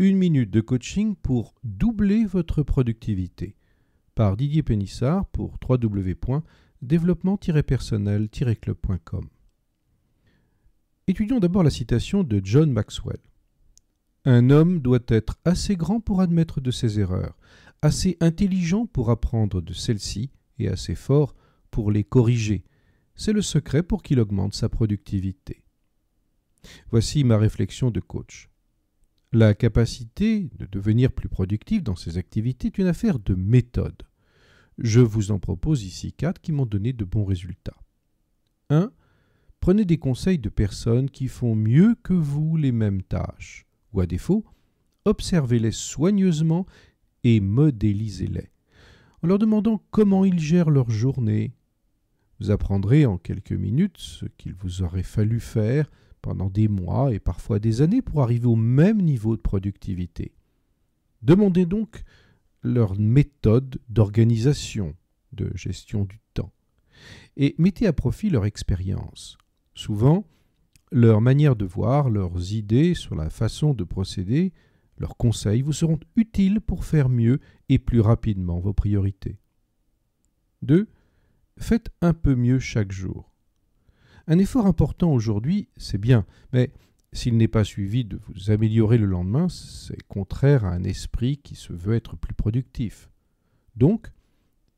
Une minute de coaching pour doubler votre productivité. Par Didier Pénissard pour www.développement-personnel-club.com. Étudions d'abord la citation de John Maxwell. Un homme doit être assez grand pour admettre de ses erreurs, assez intelligent pour apprendre de celles-ci et assez fort pour les corriger. C'est le secret pour qu'il augmente sa productivité. Voici ma réflexion de coach. La capacité de devenir plus productif dans ses activités est une affaire de méthode. Je vous en propose ici quatre qui m'ont donné de bons résultats. 1. Prenez des conseils de personnes qui font mieux que vous les mêmes tâches, ou à défaut, observez-les soigneusement et modélisez-les, en leur demandant comment ils gèrent leur journée. Vous apprendrez en quelques minutes ce qu'il vous aurait fallu faire pendant des mois et parfois des années pour arriver au même niveau de productivité. Demandez donc leur méthode d'organisation, de gestion du temps, et mettez à profit leur expérience. Souvent, leur manière de voir, leurs idées sur la façon de procéder, leurs conseils vous seront utiles pour faire mieux et plus rapidement vos priorités. 2. Faites un peu mieux chaque jour. Un effort important aujourd'hui, c'est bien, mais s'il n'est pas suivi de vous améliorer le lendemain, c'est contraire à un esprit qui se veut être plus productif. Donc,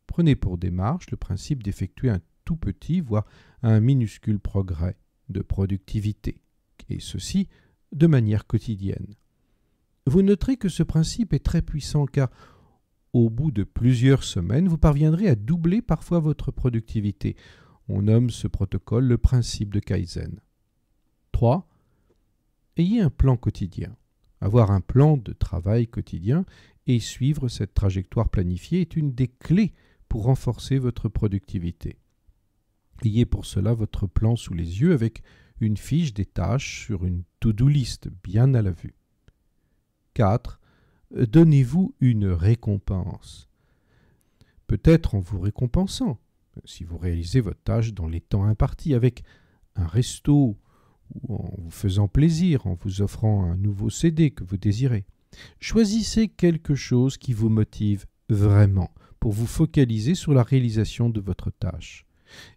prenez pour démarche le principe d'effectuer un tout petit, voire un minuscule progrès de productivité, et ceci de manière quotidienne. Vous noterez que ce principe est très puissant car au bout de plusieurs semaines, vous parviendrez à doubler parfois votre productivité. On nomme ce protocole le principe de Kaizen. 3. Ayez un plan quotidien. Avoir un plan de travail quotidien et suivre cette trajectoire planifiée est une des clés pour renforcer votre productivité. Ayez pour cela votre plan sous les yeux avec une fiche des tâches sur une to-do list bien à la vue. 4. Donnez-vous une récompense. Peut-être en vous récompensant, si vous réalisez votre tâche dans les temps impartis avec un resto ou en vous faisant plaisir, en vous offrant un nouveau CD que vous désirez. Choisissez quelque chose qui vous motive vraiment pour vous focaliser sur la réalisation de votre tâche.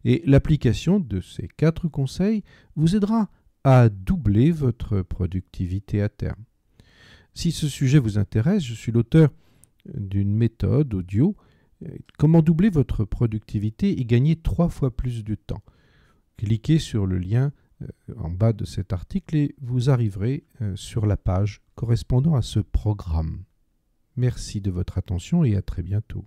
Et l'application de ces quatre conseils vous aidera à doubler votre productivité à terme. Si ce sujet vous intéresse, je suis l'auteur d'une méthode audio Comment doubler votre productivité et gagner trois fois plus de temps Cliquez sur le lien euh, en bas de cet article et vous arriverez euh, sur la page correspondant à ce programme. Merci de votre attention et à très bientôt.